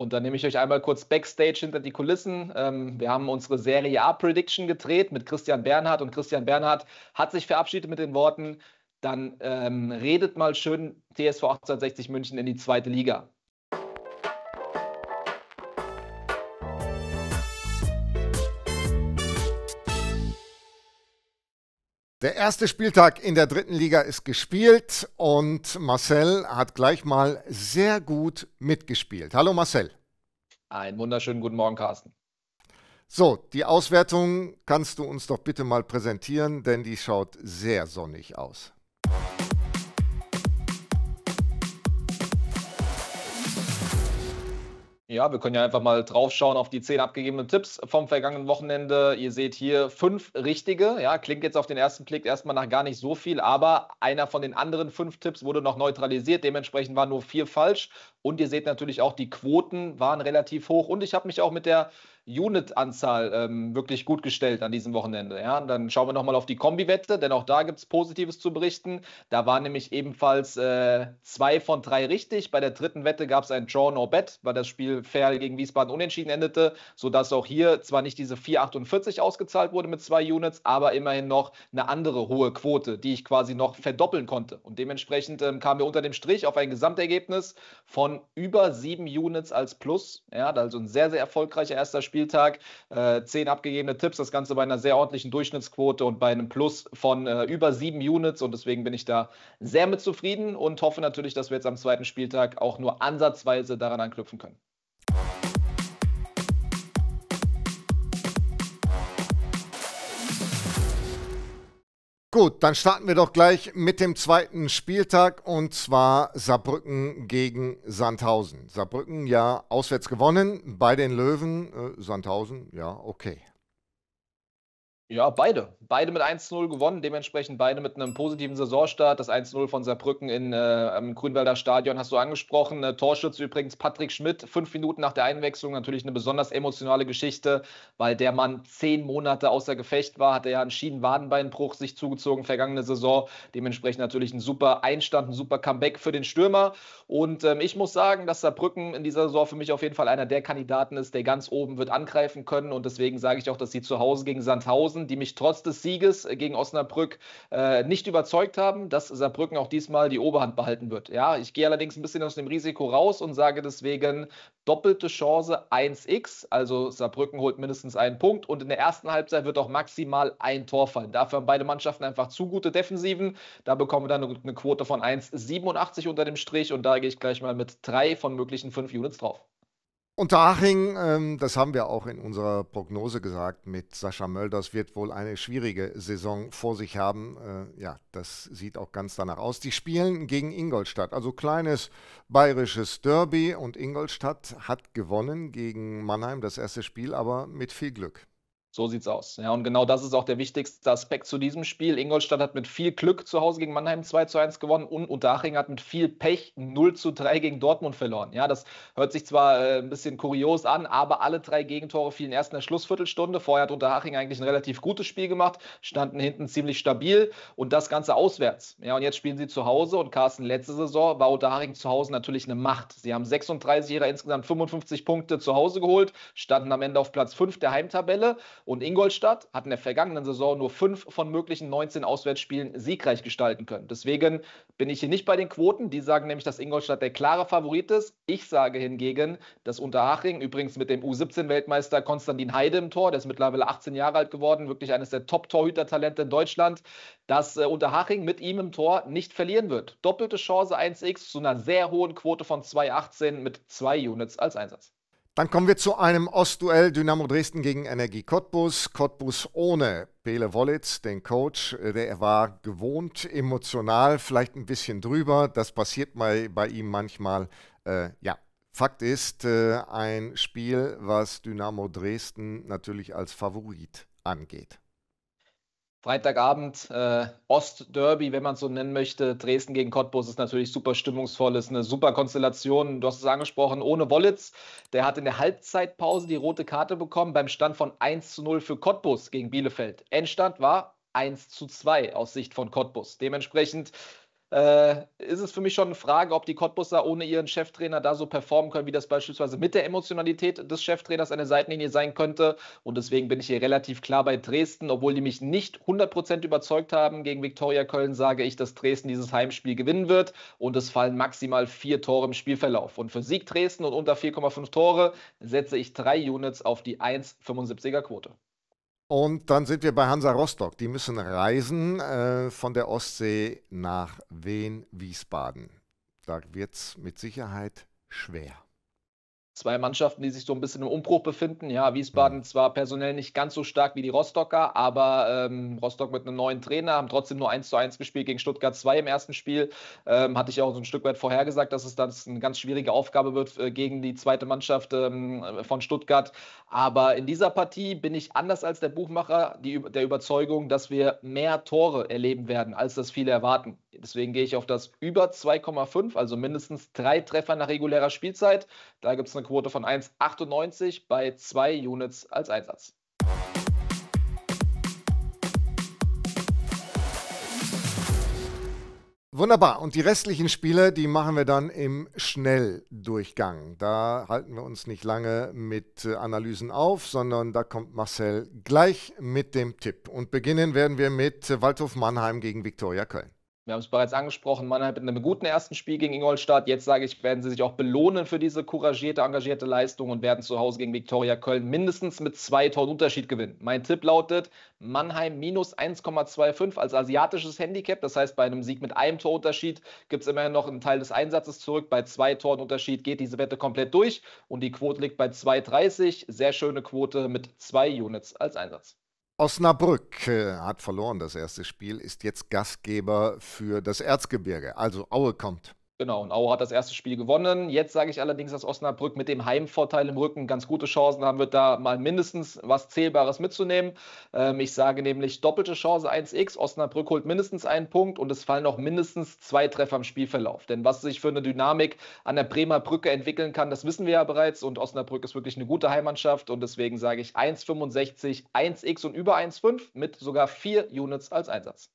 Und dann nehme ich euch einmal kurz backstage hinter die Kulissen. Ähm, wir haben unsere Serie A Prediction gedreht mit Christian Bernhard und Christian Bernhard hat sich verabschiedet mit den Worten: Dann ähm, redet mal schön TSV 1860 München in die zweite Liga. Der erste Spieltag in der dritten Liga ist gespielt und Marcel hat gleich mal sehr gut mitgespielt. Hallo Marcel. Einen wunderschönen guten Morgen, Carsten. So, die Auswertung kannst du uns doch bitte mal präsentieren, denn die schaut sehr sonnig aus. Ja, wir können ja einfach mal draufschauen auf die zehn abgegebenen Tipps vom vergangenen Wochenende. Ihr seht hier fünf richtige. Ja, klingt jetzt auf den ersten Blick erstmal nach gar nicht so viel, aber einer von den anderen fünf Tipps wurde noch neutralisiert. Dementsprechend waren nur vier falsch. Und ihr seht natürlich auch, die Quoten waren relativ hoch. Und ich habe mich auch mit der Unit-Anzahl ähm, wirklich gut gestellt an diesem Wochenende. Ja? Und dann schauen wir nochmal auf die Kombi-Wette, denn auch da gibt es Positives zu berichten. Da waren nämlich ebenfalls äh, zwei von drei richtig. Bei der dritten Wette gab es ein Draw No Bet, weil das Spiel fair gegen Wiesbaden unentschieden endete, sodass auch hier zwar nicht diese 4,48 ausgezahlt wurde mit zwei Units, aber immerhin noch eine andere hohe Quote, die ich quasi noch verdoppeln konnte. Und dementsprechend ähm, kamen wir unter dem Strich auf ein Gesamtergebnis von über sieben Units als Plus. Ja, also ein sehr, sehr erfolgreicher erster Spiel. Spieltag. Äh, zehn abgegebene Tipps, das Ganze bei einer sehr ordentlichen Durchschnittsquote und bei einem Plus von äh, über sieben Units. Und deswegen bin ich da sehr mit zufrieden und hoffe natürlich, dass wir jetzt am zweiten Spieltag auch nur ansatzweise daran anknüpfen können. Gut, dann starten wir doch gleich mit dem zweiten Spieltag und zwar Saarbrücken gegen Sandhausen. Saarbrücken ja auswärts gewonnen bei den Löwen. Äh, Sandhausen, ja, okay. Ja, beide. Beide mit 1-0 gewonnen, dementsprechend beide mit einem positiven Saisonstart. Das 1-0 von Saarbrücken in, äh, im Grünwalder Stadion hast du angesprochen. Äh, Torschütze übrigens Patrick Schmidt, fünf Minuten nach der Einwechslung. Natürlich eine besonders emotionale Geschichte, weil der Mann zehn Monate außer Gefecht war, Hat er ja einen Schienenwadenbeinbruch sich zugezogen vergangene Saison. Dementsprechend natürlich ein super Einstand, ein super Comeback für den Stürmer. Und ähm, ich muss sagen, dass Saarbrücken in dieser Saison für mich auf jeden Fall einer der Kandidaten ist, der ganz oben wird angreifen können. Und deswegen sage ich auch, dass sie zu Hause gegen Sandhausen Leverkusen, die mich trotz des Sieges äh, gegen Osnabrück äh, nicht überzeugt haben, dass Saarbrücken auch diesmal die Oberhand behalten wird. Ja, ich gehe allerdings ein bisschen aus dem Risiko raus und sage deswegen doppelte Chance 1x, also Saarbrücken holt mindestens einen Punkt und in der ersten Halbzeit wird auch maximal ein Tor fallen. Dafür haben beide Mannschaften einfach zu gute Defensiven. Da bekommen wir dann eine Quote von 1,87 unter dem Strich und da gehe ich gleich mal mit drei von möglichen fünf Units drauf. Unter ähm, das haben wir auch in unserer Prognose gesagt, mit Sascha Mölders wird wohl eine schwierige Saison vor sich haben. Äh, ja, das sieht auch ganz danach aus. Die spielen gegen Ingolstadt, also kleines bayerisches Derby und Ingolstadt hat gewonnen gegen Mannheim das erste Spiel, aber mit viel Glück. So sieht's aus. Ja, und genau das ist auch der wichtigste Aspekt zu diesem Spiel. Ingolstadt hat mit viel Glück zu Hause gegen Mannheim 2 zu 1 gewonnen und Unterhaching hat mit viel Pech 0 zu 3 gegen Dortmund verloren. Ja, das hört sich zwar äh, ein bisschen kurios an, aber alle drei Gegentore fielen erst in der Schlussviertelstunde. Vorher hat Unterhaching eigentlich ein relativ gutes Spiel gemacht, standen hinten ziemlich stabil und das Ganze auswärts. Ja, und jetzt spielen sie zu Hause und Carsten, letzte Saison war Unterhaching zu Hause natürlich eine Macht. Sie haben 36 ihrer insgesamt 55 Punkte zu Hause geholt, standen am Ende auf Platz 5 der Heimtabelle und Ingolstadt hat in der vergangenen Saison nur fünf von möglichen 19 Auswärtsspielen siegreich gestalten können. Deswegen bin ich hier nicht bei den Quoten. Die sagen nämlich, dass Ingolstadt der klare Favorit ist. Ich sage hingegen, dass Unterhaching, übrigens mit dem U17-Weltmeister Konstantin Heide im Tor, der ist mittlerweile 18 Jahre alt geworden, wirklich eines der Top-Torhüter-Talente in Deutschland, dass äh, Unterhaching mit ihm im Tor nicht verlieren wird. Doppelte Chance 1x zu einer sehr hohen Quote von 2,18 mit zwei Units als Einsatz. Dann kommen wir zu einem Ostduell Dynamo Dresden gegen Energie Cottbus. Cottbus ohne Pele Wollitz, den Coach, äh, der war gewohnt, emotional, vielleicht ein bisschen drüber. Das passiert mal bei ihm manchmal. Äh, ja, Fakt ist, äh, ein Spiel, was Dynamo Dresden natürlich als Favorit angeht. Freitagabend äh, Ostderby, wenn man es so nennen möchte. Dresden gegen Cottbus ist natürlich super stimmungsvoll, ist eine super Konstellation. Du hast es angesprochen, ohne Wollitz. Der hat in der Halbzeitpause die rote Karte bekommen beim Stand von 1 zu 0 für Cottbus gegen Bielefeld. Endstand war 1 zu 2 aus Sicht von Cottbus. Dementsprechend äh, ist es für mich schon eine Frage, ob die Cottbusser ohne ihren Cheftrainer da so performen können, wie das beispielsweise mit der Emotionalität des Cheftrainers eine Seitenlinie sein könnte. Und deswegen bin ich hier relativ klar bei Dresden, obwohl die mich nicht 100% überzeugt haben. Gegen Viktoria Köln sage ich, dass Dresden dieses Heimspiel gewinnen wird und es fallen maximal vier Tore im Spielverlauf. Und für Sieg Dresden und unter 4,5 Tore setze ich drei Units auf die 1,75er Quote. Und dann sind wir bei Hansa Rostock. Die müssen reisen äh, von der Ostsee nach Wien, Wiesbaden. Da wird es mit Sicherheit schwer zwei Mannschaften, die sich so ein bisschen im Umbruch befinden. Ja, Wiesbaden mhm. zwar personell nicht ganz so stark wie die Rostocker, aber ähm, Rostock mit einem neuen Trainer, haben trotzdem nur 1 zu 1 gespielt gegen Stuttgart 2 im ersten Spiel. Ähm, hatte ich auch so ein Stück weit vorhergesagt, dass es dann eine ganz schwierige Aufgabe wird äh, gegen die zweite Mannschaft ähm, von Stuttgart. Aber in dieser Partie bin ich anders als der Buchmacher die, der Überzeugung, dass wir mehr Tore erleben werden, als das viele erwarten. Deswegen gehe ich auf das über 2,5, also mindestens drei Treffer nach regulärer Spielzeit. Da gibt es eine Quote von 1,98 bei zwei Units als Einsatz. Wunderbar. Und die restlichen Spiele, die machen wir dann im Schnelldurchgang. Da halten wir uns nicht lange mit äh, Analysen auf, sondern da kommt Marcel gleich mit dem Tipp. Und beginnen werden wir mit äh, Waldhof Mannheim gegen Viktoria Köln wir haben es bereits angesprochen, Mannheim mit einem guten ersten Spiel gegen Ingolstadt. Jetzt sage ich, werden sie sich auch belohnen für diese couragierte, engagierte Leistung und werden zu Hause gegen Viktoria Köln mindestens mit zwei Toren Unterschied gewinnen. Mein Tipp lautet Mannheim minus 1,25 als asiatisches Handicap. Das heißt, bei einem Sieg mit einem Torunterschied gibt es immerhin noch einen Teil des Einsatzes zurück. Bei zwei Toren Unterschied geht diese Wette komplett durch und die Quote liegt bei 2,30. Sehr schöne Quote mit zwei Units als Einsatz. Osnabrück äh, hat verloren das erste Spiel, ist jetzt Gastgeber für das Erzgebirge. Also Aue kommt. Genau, und Aue hat das erste Spiel gewonnen. Jetzt sage ich allerdings, dass Osnabrück mit dem Heimvorteil im Rücken ganz gute Chancen haben wird, da mal mindestens was Zählbares mitzunehmen. Ähm, ich sage nämlich doppelte Chance 1x. Osnabrück holt mindestens einen Punkt und es fallen noch mindestens zwei Treffer im Spielverlauf. Denn was sich für eine Dynamik an der Bremer Brücke entwickeln kann, das wissen wir ja bereits. Und Osnabrück ist wirklich eine gute Heimmannschaft. Und deswegen sage ich 1,65, 1x und über 1,5 mit sogar vier Units als Einsatz.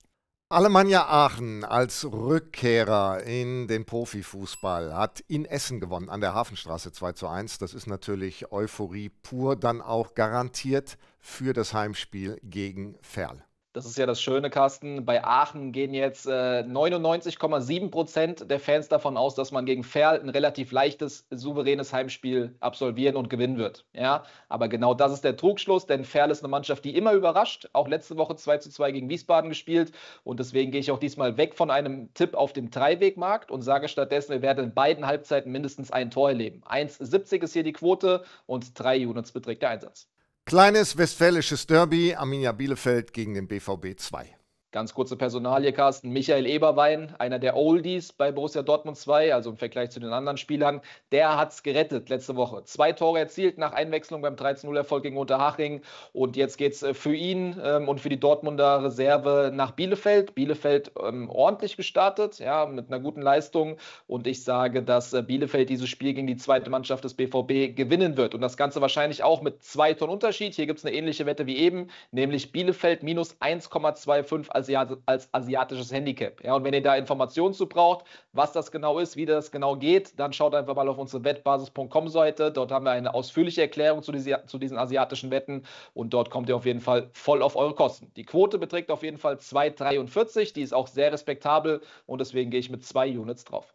Alemannia Aachen als Rückkehrer in den Profifußball hat in Essen gewonnen, an der Hafenstraße 2 zu 1. Das ist natürlich Euphorie pur, dann auch garantiert für das Heimspiel gegen Ferl. Das ist ja das Schöne, Carsten. Bei Aachen gehen jetzt äh, 99,7 Prozent der Fans davon aus, dass man gegen Ferl ein relativ leichtes, souveränes Heimspiel absolvieren und gewinnen wird. Ja, aber genau das ist der Trugschluss, denn Ferl ist eine Mannschaft, die immer überrascht. Auch letzte Woche 2 zu 2 gegen Wiesbaden gespielt. Und deswegen gehe ich auch diesmal weg von einem Tipp auf dem Dreiwegmarkt und sage stattdessen, wir werden in beiden Halbzeiten mindestens ein Tor erleben. 1,70 ist hier die Quote und 3 Units beträgt der Einsatz. Kleines westfälisches Derby, Arminia Bielefeld gegen den BVB 2. Ganz kurze Personalie, Carsten. Michael Eberwein, einer der Oldies bei Borussia Dortmund 2, also im Vergleich zu den anderen Spielern, der hat es gerettet letzte Woche. Zwei Tore erzielt nach Einwechslung beim 13-0-Erfolg gegen Unterhaching. Und jetzt geht es äh, für ihn ähm, und für die Dortmunder Reserve nach Bielefeld. Bielefeld ähm, ordentlich gestartet, ja, mit einer guten Leistung. Und ich sage, dass äh, Bielefeld dieses Spiel gegen die zweite Mannschaft des BVB gewinnen wird. Und das Ganze wahrscheinlich auch mit zwei Tonnen Unterschied. Hier gibt es eine ähnliche Wette wie eben, nämlich Bielefeld minus 1,25. Also Asiat als asiatisches Handicap. Ja, und wenn ihr da Informationen zu braucht, was das genau ist, wie das genau geht, dann schaut einfach mal auf unsere wettbasis.com-Seite. Dort haben wir eine ausführliche Erklärung zu, diese, zu diesen asiatischen Wetten und dort kommt ihr auf jeden Fall voll auf eure Kosten. Die Quote beträgt auf jeden Fall 2,43, die ist auch sehr respektabel und deswegen gehe ich mit zwei Units drauf.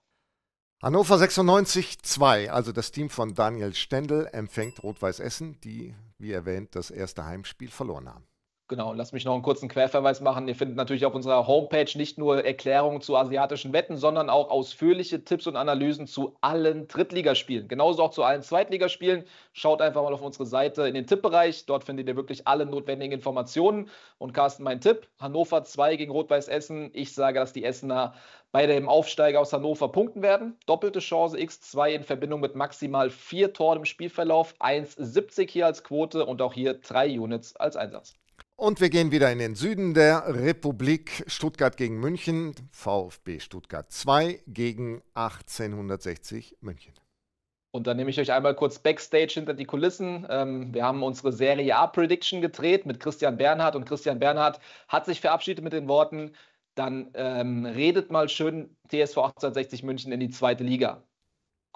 Hannover 96 2, also das Team von Daniel Stendel, empfängt Rot-Weiß Essen, die, wie erwähnt, das erste Heimspiel verloren haben. Genau, lass mich noch einen kurzen Querverweis machen. Ihr findet natürlich auf unserer Homepage nicht nur Erklärungen zu asiatischen Wetten, sondern auch ausführliche Tipps und Analysen zu allen Drittligaspielen. Genauso auch zu allen Zweitligaspielen. Schaut einfach mal auf unsere Seite in den Tippbereich. Dort findet ihr wirklich alle notwendigen Informationen. Und Carsten, mein Tipp: Hannover 2 gegen Rot-Weiß Essen. Ich sage, dass die Essener bei dem Aufsteiger aus Hannover punkten werden. Doppelte Chance X2 in Verbindung mit maximal vier Toren im Spielverlauf. 1,70 hier als Quote und auch hier drei Units als Einsatz. Und wir gehen wieder in den Süden der Republik. Stuttgart gegen München. VfB Stuttgart 2 gegen 1860 München. Und dann nehme ich euch einmal kurz backstage hinter die Kulissen. Ähm, wir haben unsere Serie A Prediction gedreht mit Christian Bernhard und Christian Bernhard hat sich verabschiedet mit den Worten: Dann ähm, redet mal schön TSV 1860 München in die zweite Liga.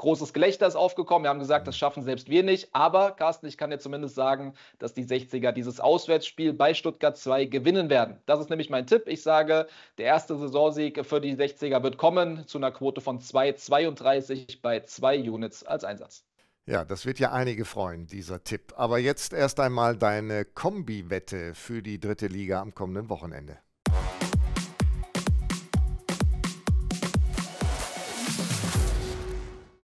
Großes Gelächter ist aufgekommen. Wir haben gesagt, das schaffen selbst wir nicht. Aber, Carsten, ich kann dir zumindest sagen, dass die 60er dieses Auswärtsspiel bei Stuttgart 2 gewinnen werden. Das ist nämlich mein Tipp. Ich sage, der erste Saisonsieg für die 60er wird kommen zu einer Quote von 2,32 bei zwei Units als Einsatz. Ja, das wird ja einige freuen, dieser Tipp. Aber jetzt erst einmal deine Kombi-Wette für die dritte Liga am kommenden Wochenende.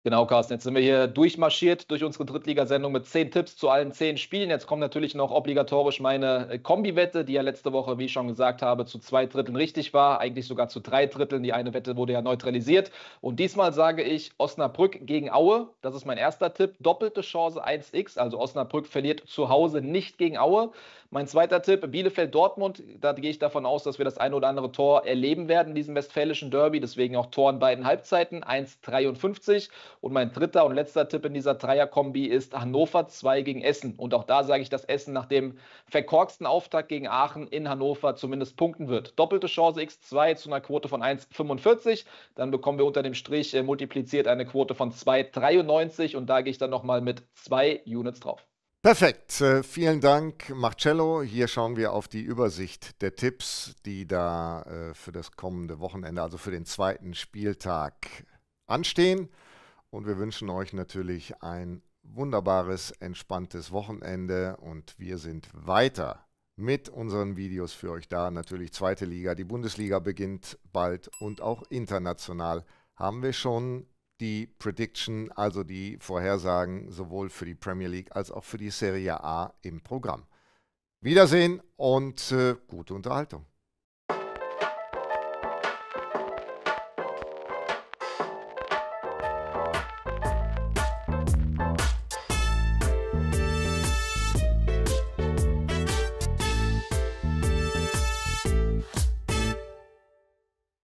Genau, Carsten. Jetzt sind wir hier durchmarschiert durch unsere Drittligasendung mit zehn Tipps zu allen zehn Spielen. Jetzt kommt natürlich noch obligatorisch meine äh, Kombi-Wette, die ja letzte Woche, wie ich schon gesagt habe, zu zwei Dritteln richtig war, eigentlich sogar zu drei Dritteln. Die eine Wette wurde ja neutralisiert. Und diesmal sage ich Osnabrück gegen Aue. Das ist mein erster Tipp. Doppelte Chance 1x. Also Osnabrück verliert zu Hause nicht gegen Aue. Mein zweiter Tipp, Bielefeld-Dortmund. Da gehe ich davon aus, dass wir das eine oder andere Tor erleben werden in diesem westfälischen Derby. Deswegen auch Tor in beiden Halbzeiten, 1,53. Und mein dritter und letzter Tipp in dieser Dreierkombi ist Hannover 2 gegen Essen. Und auch da sage ich, dass Essen nach dem verkorksten Auftakt gegen Aachen in Hannover zumindest punkten wird. Doppelte Chance x2 zu einer Quote von 1,45. Dann bekommen wir unter dem Strich äh, multipliziert eine Quote von 2,93. Und da gehe ich dann nochmal mit zwei Units drauf. Perfekt, äh, vielen Dank Marcello. Hier schauen wir auf die Übersicht der Tipps, die da äh, für das kommende Wochenende, also für den zweiten Spieltag anstehen. Und wir wünschen euch natürlich ein wunderbares, entspanntes Wochenende und wir sind weiter mit unseren Videos für euch da. Natürlich zweite Liga, die Bundesliga beginnt bald und auch international haben wir schon die Prediction, also die Vorhersagen sowohl für die Premier League als auch für die Serie A im Programm. Wiedersehen und äh, gute Unterhaltung.